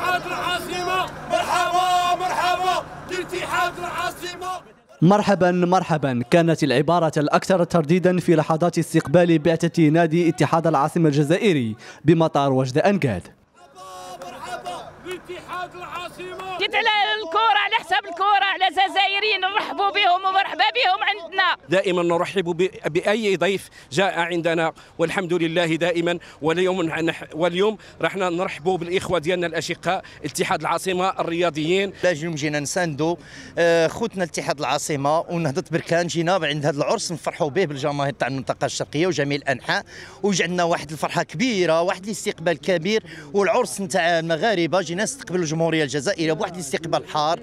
اتحاد العاصمة مرحبا مرحبا لاتحاد العاصمة مرحبا مرحبا كانت العبارة الأكثر ترديدا في لحظات استقبال بعثة نادي اتحاد العاصمة الجزائري بمطار وجد مرحبا اتحاد العاصمه جيت على الكره على حساب الكره على جزائريين نرحبوا دائما نرحب باي ضيف جاء عندنا والحمد لله دائما واليوم واليوم راح نرحبوا بالاخوه ديالنا الاشقاء اتحاد العاصمه الرياضيين اليوم جينا نساندوا آه، خوتنا اتحاد العاصمه ونهضه بركان جينا عند هذا العرس نفرحوا به بالجماهير تاع المنطقه الشرقيه وجميع الانحاء وجعلنا واحد الفرحه كبيره واحد الاستقبال كبير والعرس نتاع المغاربه جينا نستقبلوا الجمهوريه الجزائريه بواحد الاستقبال حار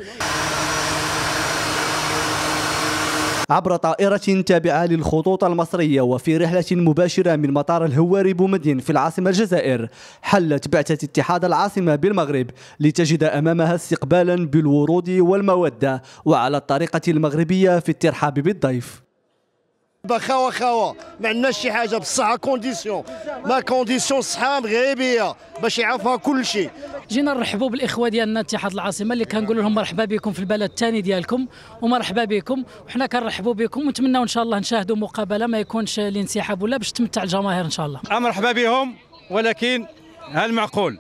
عبر طائرة تابعة للخطوط المصرية وفي رحلة مباشرة من مطار الهواري بومدين في العاصمة الجزائر حلت بعثة اتحاد العاصمة بالمغرب لتجد أمامها استقبالا بالورود والمودة وعلى الطريقة المغربية في الترحاب بالضيف بخاوه خاوه ما عندناش شي حاجه بصح كونديسيون ما كونديسيون الصحه مغربيه باش يعرفها كل شيء جينا نرحبوا بالاخوه ديالنا اتحاد العاصمه اللي كنقولوا لهم مرحبا بكم في البلد الثاني ديالكم ومرحبا بكم وحنا كنرحبوا بكم ونتمناو ان شاء الله نشاهدوا مقابله ما يكونش الانسحاب ولا باش تمتع الجماهير ان شاء الله مرحبا بهم ولكن هل معقول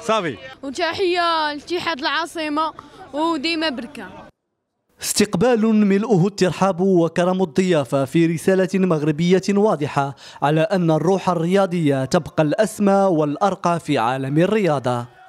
صافي وتحيه لاتحاد العاصمه وديما بركه استقبال ملؤه الترحاب وكرم الضيافة في رسالة مغربية واضحة على أن الروح الرياضية تبقى الأسمى والأرقى في عالم الرياضة